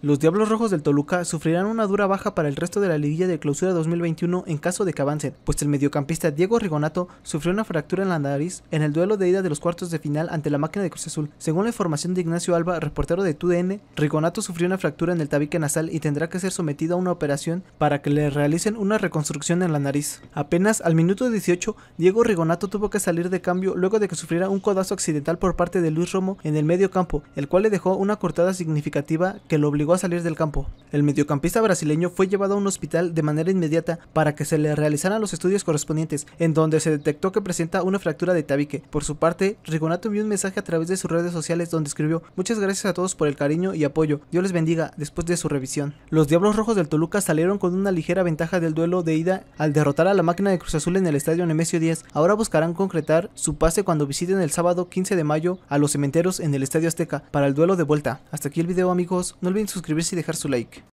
Los Diablos Rojos del Toluca sufrirán una dura baja para el resto de la liguilla de clausura 2021 en caso de que avancen, pues el mediocampista Diego Rigonato sufrió una fractura en la nariz en el duelo de ida de los cuartos de final ante la máquina de Cruz Azul. Según la información de Ignacio Alba, reportero de TUDN, Rigonato sufrió una fractura en el tabique nasal y tendrá que ser sometido a una operación para que le realicen una reconstrucción en la nariz. Apenas al minuto 18, Diego Rigonato tuvo que salir de cambio luego de que sufriera un codazo accidental por parte de Luis Romo en el medio campo, el cual le dejó una cortada significativa que lo obligó a salir del campo. El mediocampista brasileño fue llevado a un hospital de manera inmediata para que se le realizaran los estudios correspondientes, en donde se detectó que presenta una fractura de tabique. Por su parte, Rigonato envió un mensaje a través de sus redes sociales donde escribió Muchas gracias a todos por el cariño y apoyo, Dios les bendiga, después de su revisión. Los Diablos Rojos del Toluca salieron con una ligera ventaja del duelo de ida al derrotar a la máquina de Cruz Azul en el estadio Nemesio 10. Ahora buscarán concretar su pase cuando visiten el sábado 15 de mayo a los cementeros en el estadio Azteca para el duelo de vuelta. Hasta aquí el video amigos, no olviden suscribirse suscribirse y dejar su like.